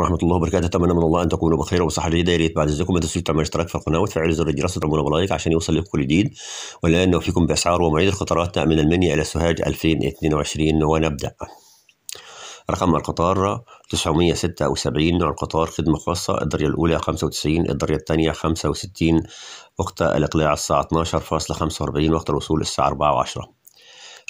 عليكم ورحمه الله وبركاته اتمنى من الله ان تكونوا بخير وصحه جيده يا ريت بعد اذنكم ما تنسوش تعملوا اشتراك في القناه وتفعلوا زر الجرس وتعملوا بلايك عشان يوصل لكم كل جديد والان نوفيكم باسعار ومواعيد القطارات من المنيا الى سوهاج 2022 ونبدا رقم القطار 976 نوع القطار خدمة خاصة الدرجة الأولى 95 الدرجة الثانية 65 وقت الإقلاع الساعة 12.45 وقت الوصول الساعة 4 10.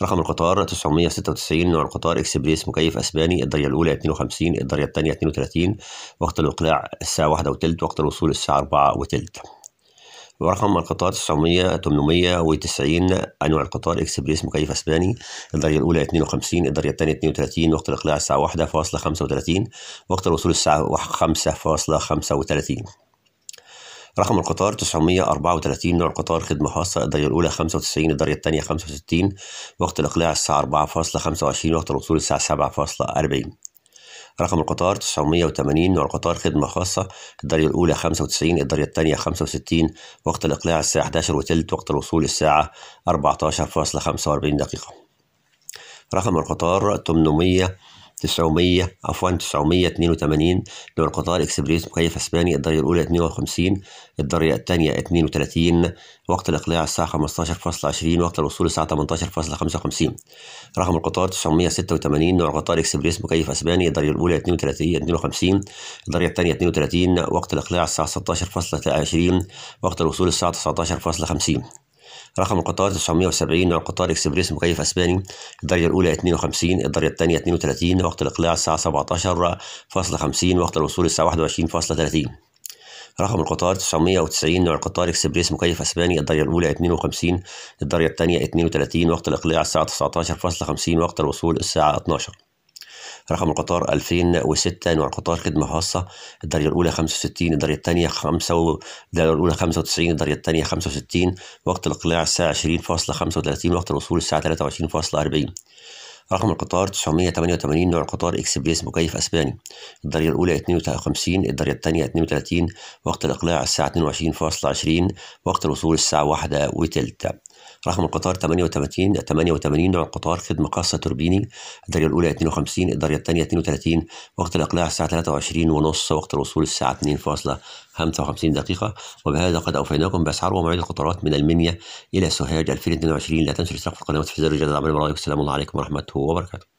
رقم القطار 996 نوع القطار اكسبريس مكيف اسباني الدرجه الاولى 52 الدرجه الثانيه 32 وقت الاقلاع الساعه 1 وثلث وقت الوصول الساعه 4 وثلث ورقم القطار 900 890 انواع القطار اكسبريس مكيف اسباني الدرجه الاولى 52 الدرجه الثانيه 32 وقت الاقلاع الساعه 1.35 وقت الوصول الساعه 5.35 رقم القطار 934 نوع القطار خدمة خاصة الدرجة الأولى 95 الدرجة الثانية 65 وقت الإقلاع الساعة 4.25 وقت الوصول الساعة 7.40 رقم القطار 980 نوع القطار خدمة خاصة الدرجة الأولى 95 الدرجة الثانية 65 وقت الإقلاع الساعة 11 وثلث وقت الوصول الساعة 14.45 دقيقة رقم القطار 800 900 عفوا 982 للقطار اكسبريس مكيف اسباني الدرجه الاولى 52 الدرجه الثانيه 32 وقت الاقلاع الساعه 15.20 وقت الوصول الساعه 18.55 رقم القطار 986 نوع قطار اكسبريس مكيف اسباني الدرجه الاولى 32 52 الدرجه الثانيه 32 وقت الاقلاع الساعه 16.20 وقت الوصول الساعه 19.50 رقم القطار 970 نوع قطار اكسبريس مكيف اسباني الدرجه الاولى 52 الدرجه الثانيه 32 وقت الاقلاع الساعه 17:50 وقت الوصول الساعه 21:30 رقم القطار 990 نوع القطار اكسبريس مكيف اسباني الدرجه الاولى 52 الدرجه الثانيه 32 وقت الاقلاع الساعه 19:50 وقت الوصول الساعه 12 رقم القطار 2006 نوع القطار خدمة خاصة الدرجة الأولى 65 الدرجة الثانية 5 الدرجة الأولى 95 الدرجة الثانية 65 وقت الإقلاع الساعة 20.35 وقت الوصول الساعة 23.40 رقم القطار 988 نوع القطار اكسبريس مكيف اسباني الدرجه الاولى 52 الدرجه الثانيه 32 وقت الاقلاع الساعه 22.20 وقت الوصول الساعه 1 وثلث رقم القطار 88 88 نوع القطار خدمة خاصة توربيني الدرجة الأولى 52 الدرجة الثانية 32 وقت الإقلاع الساعة 23 ونص وقت الوصول الساعة 2.55 دقيقة وبهذا قد أوفيناكم بأسعار ومواعيد القطارات من المنيا إلى سوهاج 2022 لا تنسوا الاشتراك في القناة وتفعيل الرجال العمل والسلام عليكم ورحمة الله وبركاته